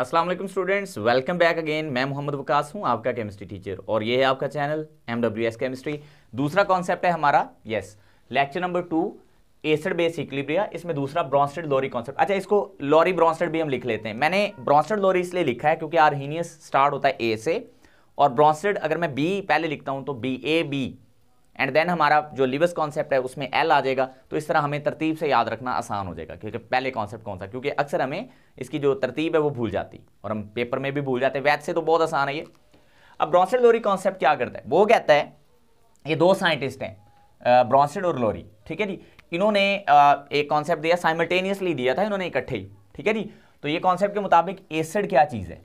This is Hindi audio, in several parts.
Aslam students welcome back again मैं मोहम्मद वकास हूँ आपका केमिस्ट्री टीचर और ये है आपका channel M W S chemistry दूसरा कॉन्सेप्ट है हमारा yes lecture number two acid base equilibria इसमें दूसरा ब्रॉन्स्टेड लॉरी कॉन्सेप्ट अच्छा इसको लॉरी ब्रॉन्स्टेड भी हम लिख लेते हैं मैंने ब्रॉन्स्टेड लॉरी इसलिए लिखा है क्योंकि आरहीनियस स्टार्ट होता है ए से और ब्रॉन्स्टेड अगर मैं बी पहले लिखता हूँ तो B A B and then हमारा जो लिवस कॉन्सेप्ट है उसमें एल आ जाएगा तो इस तरह हमें तरतीब से याद रखना आसान हो जाएगा क्योंकि पहले कॉन्सेप्ट कौन सा क्योंकि अक्सर हमें इसकी जो तरतीब है वो भूल जाती और हम पेपर में भी भूल जाते हैं वैथ से तो बहुत आसान है ये अब ब्रॉन्सेड लोरी कॉन्सेप्ट क्या करता है वो कहता है ये दो साइंटिस्ट हैं ब्रॉन्सेड और लोरी ठीक है जी इन्होंने एक कॉन्सेप्ट दिया साइमल्टेनियसली दिया था इन्होंने इकट्ठे ही ठीक है जी तो ये कॉन्सेप्ट के मुताबिक एसिड क्या चीज़ है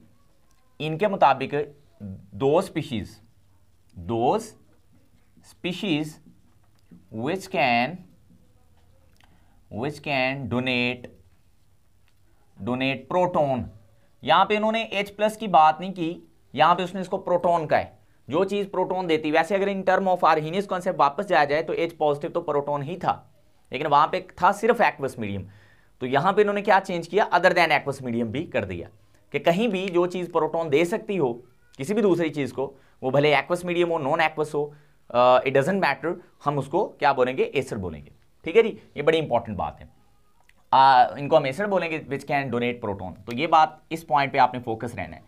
इनके मुताबिक दो स्पीशीज़ दोस्त species which can which can donate donate proton यहां पे इन्होंने H प्लस की बात नहीं की यहां पे उसने इसको प्रोटोन का है जो चीज़ प्रोटोन देती वैसे अगर in term of Arrhenius concept वापस जाया जाए तो H पॉजिटिव तो प्रोटोन ही था लेकिन वहां पे था सिर्फ एक्वस मीडियम तो यहां पे इन्होंने क्या चेंज किया अदर देन एक्वस मीडियम भी कर दिया कि कहीं भी जो चीज़ प्रोटोन दे सकती हो किसी भी दूसरी चीज़ को वो भले एक्वस मीडियम हो नॉन एक्वस हो इट डजेंट मैटर हम उसको क्या बोलेंगे एसर बोलेंगे ठीक है जी ये बड़ी इंपॉर्टेंट बात है आ, इनको हम एसर बोलेंगे विच कैन डोनेट प्रोटोन तो ये बात इस पॉइंट पे आपने फोकस रहना है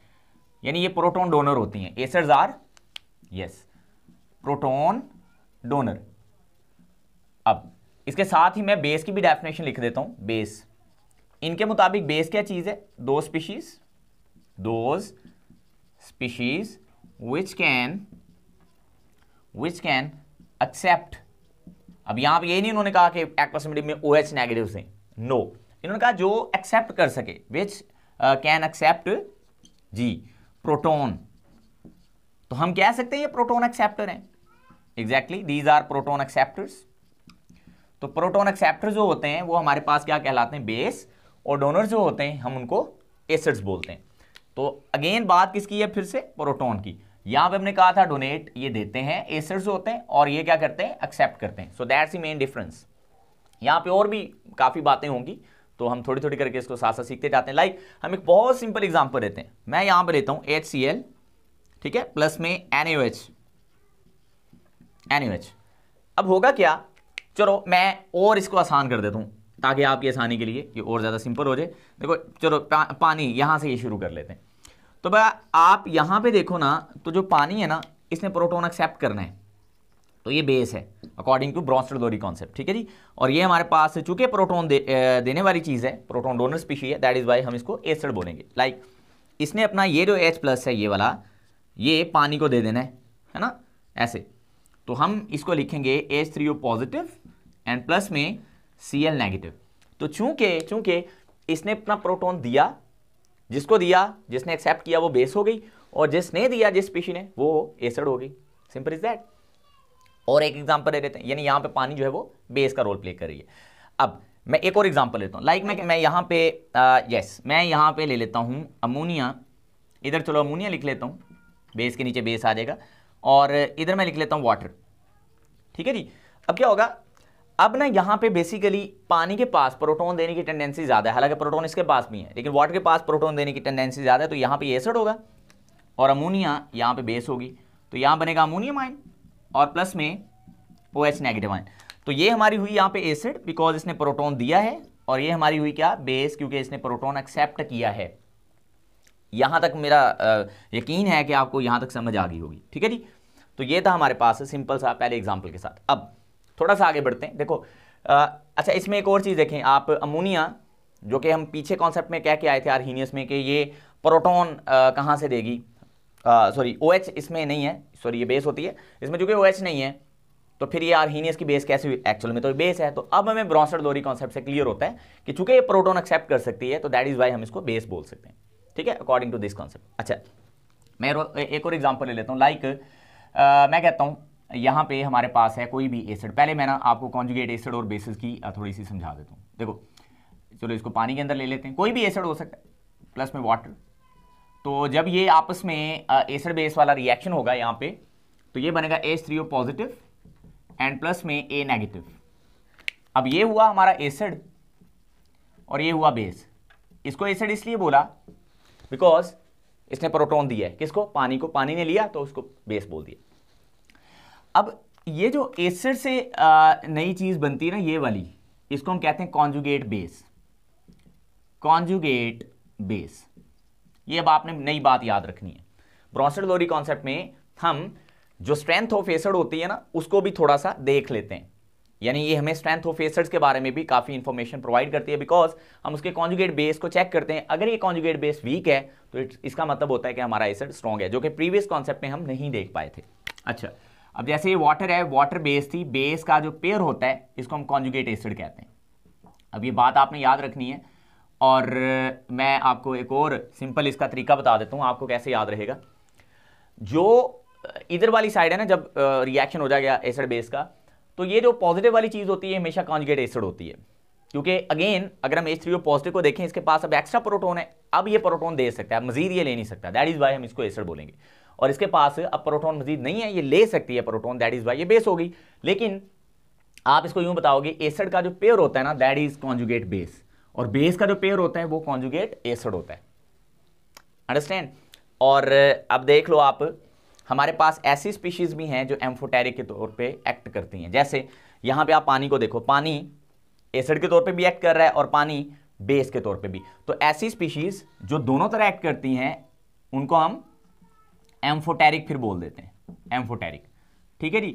यानी ये प्रोटोन डोनर होती हैं acids are yes proton donor अब इसके साथ ही मैं बेस की भी डेफिनेशन लिख देता हूं बेस इनके मुताबिक बेस क्या चीज़ है दो स्पीशीज दो species which can which can accept अब यहां पर ये नहीं उन्होंने कहा कि एक्वासमिटी में ओ एच नेगेटिव से नो इन्होंने कहा जो एक्सेप्ट कर सके विच कैन एक्सेप्ट जी प्रोटोन तो हम कह सकते हैं ये प्रोटोन एक्सेप्टर हैं exactly these are proton acceptors तो प्रोटोन एक्सेप्टर जो होते हैं वो हमारे पास क्या कहलाते हैं बेस और डोनर जो होते हैं हम उनको एसिड्स बोलते हैं तो अगेन बात किसकी है फिर से प्रोटोन की यहां पे हमने कहा था डोनेट ये देते हैं एसर्स होते हैं और ये क्या करते हैं एक्सेप्ट करते हैं सो दैट्स मेन डिफरेंस यहां पे और भी काफ़ी बातें होंगी तो हम थोड़ी थोड़ी करके इसको साथ साथ सीखते जाते हैं लाइक हम एक बहुत सिंपल एग्जाम्पल देते हैं मैं यहाँ पर लेता हूँ एच सी एल ठीक है प्लस में n u h n u h अब होगा क्या चलो मैं और इसको आसान कर देता हूँ ताकि आपकी आसानी के लिए ये और ज़्यादा सिंपल हो जाए देखो चलो पा, पानी यहां से ये शुरू कर लेते हैं तो भाई आप यहाँ पे देखो ना तो जो पानी है ना इसने प्रोटोन एक्सेप्ट करना है तो ये बेस है अकॉर्डिंग टू ब्रॉन्स्टर दोरी कॉन्सेप्ट ठीक है जी और ये हमारे पास चूंकि प्रोटोन दे, देने वाली चीज़ है प्रोटोन डोनर स्पीशी है दैट इज़ वाई हम इसको एसड बोलेंगे लाइक like, इसने अपना ये जो एच प्लस है ये वाला ये पानी को दे देना है है ना ऐसे तो हम इसको लिखेंगे H three O positive and plus में सी एल नेगेटिव तो चूंकि चूंकि इसने अपना प्रोटोन दिया जिसको दिया जिसने एक्सेप्ट किया वो बेस हो गई और जिसने दिया जिस स्पीशी ने वो एसड हो गई सिंपल इज दैट और एक एग्जाम्पल ले लेते हैं यानी यहाँ पे पानी जो है वो बेस का रोल प्ले कर रही है अब मैं एक और एग्जाम्पल लेता हूँ लाइक मैं मैं यहाँ पे यस मैं यहाँ पे ले लेता हूँ अमोनिया इधर चलो अमोनिया लिख लेता हूँ बेस के नीचे बेस आ जाएगा और इधर मैं लिख लेता हूँ वाटर ठीक है जी अब क्या होगा अब ना यहाँ पे बेसिकली पानी के पास प्रोटॉन देने की टेंडेंसी ज़्यादा है हालांकि प्रोटॉन इसके पास भी है लेकिन वाटर के पास प्रोटॉन देने की टेंडेंसी ज़्यादा है तो यहाँ पे एसिड होगा और अमोनिया यहाँ पे बेस होगी तो यहाँ बनेगा अमोनियम आयन और प्लस में ओ एच नेगेटिव आयन तो ये हमारी हुई यहाँ पे एसिड बिकॉज इसने प्रोटोन दिया है और ये हमारी हुई क्या बेस क्योंकि इसने प्रोटोन एक्सेप्ट किया है यहाँ तक मेरा यकीन है कि आपको यहाँ तक समझ आ गई होगी ठीक है जी तो ये था हमारे पास सिंपल सा पहले एग्जाम्पल के साथ अब थोड़ा सा आगे बढ़ते हैं देखो आ, अच्छा इसमें एक और चीज़ देखें आप अमोनिया जो कि हम पीछे कॉन्सेप्ट में क्या के आए थे आर्हीनियस में कि ये प्रोटोन कहाँ से देगी सॉरी ओ OH इसमें नहीं है सॉरी ये बेस होती है इसमें चूँकि ओ OH नहीं है तो फिर ये आरहीनियस की बेस कैसे एक्चुअल में तो बेस है तो अब हमें ब्रॉन्सर डोरी कॉन्सेप्ट से क्लियर होता है कि चूंकि ये प्रोटोन एक्सेप्ट कर सकती है तो दैट इज़ वाई हम इसको बेस बोल सकते हैं ठीक है अकॉर्डिंग टू दिस कॉन्सेप्ट अच्छा मैं एक और एग्जाम्पल ले लेता हूँ लाइक like, मैं कहता हूँ यहाँ पे हमारे पास है कोई भी एसिड पहले मैं ना आपको कॉन्जुगेट एसिड और बेसिस की थोड़ी सी समझा देता हूँ देखो चलो इसको पानी के अंदर ले लेते हैं कोई भी एसिड हो सकता है प्लस में वाटर तो जब ये आपस में एसिड बेस वाला रिएक्शन होगा यहाँ पे तो ये बनेगा s three O positive and plus में ए नेगेटिव अब ये हुआ हमारा एसिड और ये हुआ बेस इसको एसिड इसलिए बोला बिकॉज इसने प्रोटोन दिया है किसको पानी को पानी ने लिया तो उसको बेस बोल दिया अब ये जो एसिड से नई चीज़ बनती है ना ये वाली इसको हम कहते हैं कॉन्जुगेट बेस कॉन्जुगेट बेस ये अब आपने नई बात याद रखनी है ब्रॉन्सड लोरी कॉन्सेप्ट में हम जो स्ट्रेंथ ऑफ एसिड होती है ना उसको भी थोड़ा सा देख लेते हैं यानी ये हमें स्ट्रेंथ ऑफ एसिड्स के बारे में भी काफ़ी इन्फॉर्मेशन प्रोवाइड करती है बिकॉज हम उसके कॉन्जुगेट बेस को चेक करते हैं अगर ये कॉन्जुगेट बेस वीक है तो इसका मतलब होता है कि हमारा एसिड स्ट्रॉन्ग है जो कि प्रीवियस कॉन्सेप्ट में हम नहीं देख पाए थे अच्छा अब जैसे ये वाटर है वाटर बेस थी बेस का जो पेयर होता है इसको हम कॉन्जुगेट एसिड कहते हैं अब ये बात आपने याद रखनी है और मैं आपको एक और सिंपल इसका तरीका बता देता हूँ आपको कैसे याद रहेगा जो इधर वाली साइड है ना जब रिएक्शन हो जाएगा एसिड बेस का तो ये जो पॉजिटिव वाली चीज़ होती है हमेशा कॉन्जुगेट एसिड होती है क्योंकि अगेन अगर हम एस थ्री पॉजिटिव को देखें इसके पास अब एक्स्ट्रा प्रोटोन है अब ये प्रोटोन दे सकता है मजीद ये ले नहीं सकता दैट इज़ वाई हम इसको एसिड बोलेंगे और इसके पास अब प्रोटोन मजीद नहीं है ये ले सकती है प्रोटोन दैट इज़ बाई ये बेस हो गई लेकिन आप इसको यूँ बताओगे एसड का जो पेयर होता है ना दैट इज़ कॉन्जुगेट बेस और बेस का जो पेयर होता है वो कॉन्जुगेट एसड होता है अंडरस्टैंड और अब देख लो आप हमारे पास ऐसी स्पीशीज़ भी हैं जो एम्फोटेरिक के तौर पे एक्ट करती हैं जैसे यहाँ पे आप पानी को देखो पानी एसिड के तौर पे भी एक्ट कर रहा है और पानी बेस के तौर पे भी तो ऐसी स्पीशीज़ जो दोनों तरह एक्ट करती हैं उनको हम एम्फोटेरिक फिर बोल देते हैं एम्फोटेरिक ठीक है जी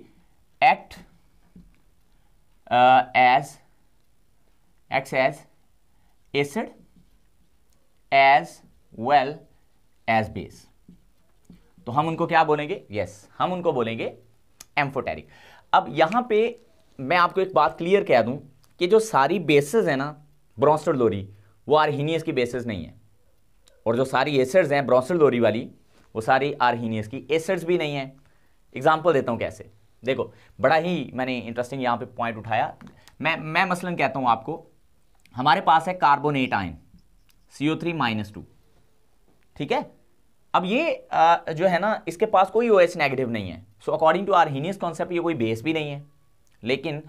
act as x as acid as well as base तो हम उनको क्या बोलेंगे यस yes, हम उनको बोलेंगे एम्फोटेरिक अब यहां पे मैं आपको एक बात क्लियर कह दूं कि जो सारी बेसिस है ना ब्रॉन्स्टर लोरी वो आरहीनियस की बेसिस नहीं है और जो सारी एसिड्स हैं ब्रॉन्स्टर लोरी वाली वो सारी आर की एसिड्स भी नहीं है एग्जाम्पल देता हूँ कैसे देखो बड़ा ही मैंने इंटरेस्टिंग यहाँ पे पॉइंट उठाया मैं मैं मसलन कहता हूँ आपको हमारे पास है carbonate ion C O three minus two ठीक है अब ये आ, जो है ना इसके पास कोई ओ एच नेगेटिव नहीं है so according to Arrhenius concept ये कोई बेस भी नहीं है लेकिन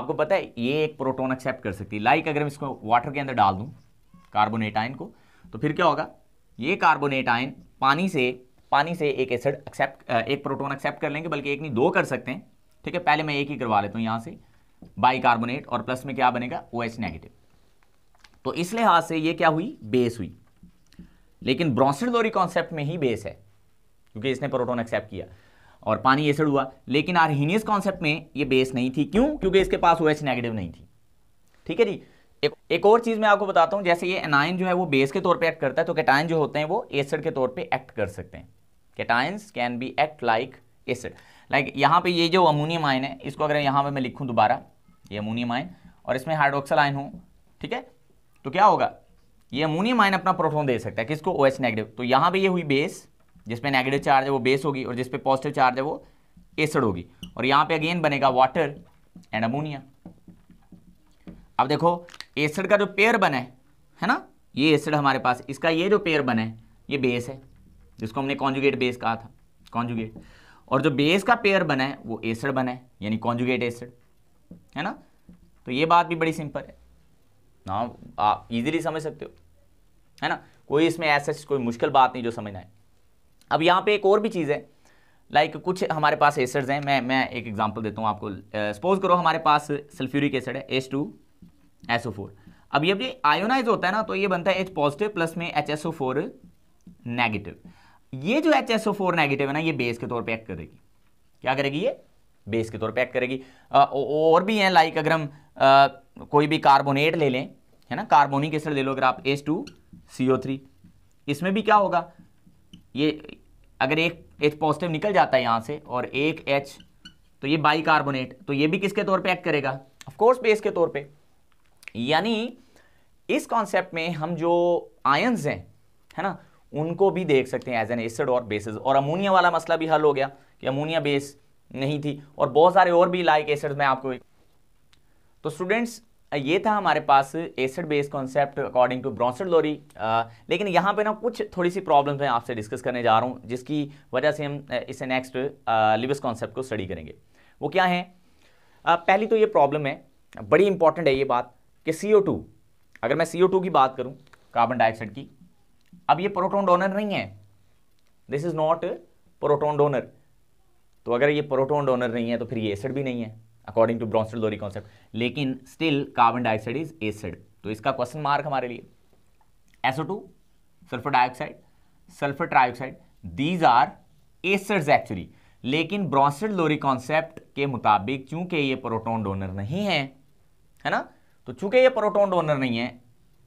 आपको पता है ये एक प्रोटोन एक्सेप्ट कर सकती है लाइक अगर मैं इसको वाटर के अंदर डाल दूँ कार्बोनेट आयन को तो फिर क्या होगा ये कार्बोनेट आयन पानी से पानी से एक एसिड एक्सेप्ट एक प्रोटोन एक्सेप्ट कर लेंगे बल्कि एक नहीं दो कर सकते हैं ठीक है पहले मैं एक ही करवा लेता हूँ यहाँ से बाइकार्बोनेट और प्लस में क्या बनेगा ओ एच नेगेटिव तो इस लिहाज से ये क्या हुई बेस हुई लेकिन ब्रॉन्सिड लोरी कॉन्सेप्ट में ही बेस है क्योंकि इसने प्रोटोन एक्सेप्ट किया और पानी एसिड हुआ लेकिन आर्नियस कॉन्सेप्ट में ये बेस नहीं थी क्यों क्योंकि इसके पास ओ एच नेगेटिव नहीं थी ठीक है जी एक एक और चीज़ मैं आपको बताता हूं जैसे ये एनाइन जो है वो बेस के तौर पे एक्ट करता है तो कैटाइन जो होते हैं वो एसिड के तौर पे एक्ट कर सकते हैं cations can be act like acid like यहां पे ये जो अमोनियम आयन है इसको अगर यहां पे मैं लिखूं दोबारा ये अमोनियम आयन और इसमें हाइड्रोक्सल आयन हो ठीक है तो क्या होगा ये अमोनियम आयन अपना प्रोटोन दे सकता है किसको ओ एच नेगेटिव तो यहां पर यह हुई बेस जिसपे नेगेटिव चार्ज है वो बेस होगी और जिसपे पॉजिटिव चार्ज है वो एसिड होगी और यहां पर अगेन बनेगा वाटर एंड अमोनिया अब देखो एसिड का जो पेयर बना है है ना ये एसिड हमारे पास इसका ये जो पेयर बना है ये बेस है जिसको हमने कॉन्जुगेट बेस कहा था कॉन्जुगेट और जो बेस का पेयर बना है वो एसिड बना है यानी कॉन्जुगेट एसिड है ना तो ये बात भी बड़ी सिंपल है ना आप इजीली समझ सकते हो है ना कोई इसमें ऐसा कोई मुश्किल बात नहीं जो समझना है अब यहाँ पे एक और भी चीज़ है लाइक like, कुछ हमारे पास एसिड्स हैं मैं मैं एक एग्जांपल देता हूँ आपको सपोज uh, करो हमारे पास सल्फ्यूरिक एसिड है एस टू एसओ फोर अब ये भी आयोनाइज होता है ना तो ये बनता है एच पॉजिटिव प्लस में H S O four negative ये जो H S O four negative है ना ये बेस के तौर पर एक्ट करेगी क्या करेगी ये बेस के तौर पर एक्ट करेगी आ, और भी हैं लाइक अगर हम आ, कोई भी कार्बोनेट ले लें है ना कार्बोनिक एसिड ले लो अगर आप H two C O three इसमें भी क्या होगा ये अगर एक एच पॉजिटिव निकल जाता है यहाँ से और एक एच तो ये बाई कार्बोनेट तो ये भी किसके तौर पे एक्ट करेगा ऑफ कोर्स बेस के तौर पे यानी इस कॉन्सेप्ट में हम जो आयंस हैं है ना उनको भी देख सकते हैं एज एन एसिड और बेसिस और अमोनिया वाला मसला भी हल हो गया कि अमोनिया बेस नहीं थी और बहुत सारे और भी लाइक एसिड में आपको तो स्टूडेंट्स ये था हमारे पास acid base concept according to Bronsted Lowry लेकिन यहाँ पे ना कुछ थोड़ी सी प्रॉब्लम्स मैं आपसे डिस्कस करने जा रहा हूँ जिसकी वजह से हम इसे नेक्स्ट लिविस कॉन्सेप्ट को स्टडी करेंगे वो क्या है आ, पहली तो ये प्रॉब्लम है बड़ी इंपॉर्टेंट है ये बात कि CO2 अगर मैं CO2 की बात करूं कार्बन डाइऑक्साइड की अब ये प्रोटोन डोनर नहीं है this is not proton donor तो अगर ये प्रोटोन डोनर नहीं है तो फिर ये एसिड भी नहीं है अकॉर्डिंग टू ब्रॉन्सल दोरी कॉन्सेप्ट लेकिन still carbon dioxide is acid तो इसका क्वेश्चन मार्क हमारे लिए SO two sulphur dioxide sulphur trioxide these are acids actually लेकिन ब्रॉन्सल दोरी कॉन्सेप्ट के मुताबिक चूंकि ये प्रोटोन डोनर नहीं है है ना तो चूंकि ये प्रोटॉन डोनर नहीं है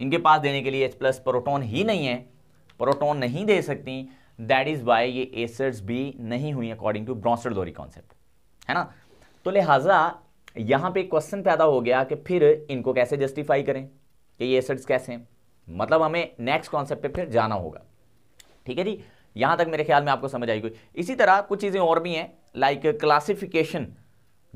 इनके पास देने के लिए एच प्लस प्रोटोन ही नहीं है प्रोटोन नहीं दे सकती दैट इज़ वाई ये एसिड्स भी नहीं हुई अकॉर्डिंग टू ब्रॉन्सर दोरी कॉन्सेप्ट है ना तो लिहाजा यहाँ पे क्वेश्चन पैदा हो गया कि फिर इनको कैसे जस्टिफाई करें कि ये एसिड्स कैसे हैं मतलब हमें नेक्स्ट कॉन्सेप्ट पे फिर जाना होगा ठीक है जी यहाँ तक मेरे ख्याल में आपको समझ आई इसी तरह कुछ चीज़ें और भी हैं लाइक क्लासिफिकेशन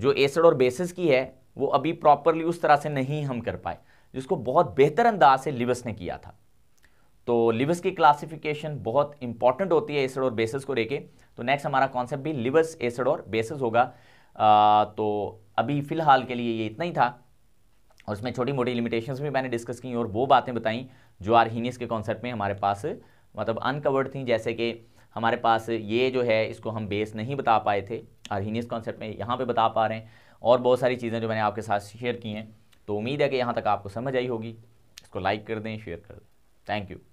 जो एसिड और बेसिस की है वो अभी प्रॉपरली उस तरह से नहीं हम कर पाए जिसको बहुत बेहतर अंदाज से लिवस ने किया था तो लिवस की क्लासिफिकेशन बहुत इंपॉर्टेंट होती है एसड और बेसिस को लेके तो नेक्स्ट हमारा कॉन्सेप्ट भी लिवस एसड और बेसिस होगा आ, तो अभी फ़िलहाल के लिए ये इतना ही था और उसमें छोटी मोटी लिमिटेशंस भी मैंने डिस्कस की और वो बातें बताई जो आरहीनियस के कॉन्सेप्ट में हमारे पास मतलब अनकवर्ड थी जैसे कि हमारे पास ये जो है इसको हम बेस नहीं बता पाए थे आर्हीनियस कॉन्सेप्ट में यहाँ पे बता पा रहे हैं और बहुत सारी चीज़ें जो मैंने आपके साथ शेयर की हैं तो उम्मीद है कि यहाँ तक आपको समझ आई होगी इसको लाइक कर दें शेयर कर दें थैंक यू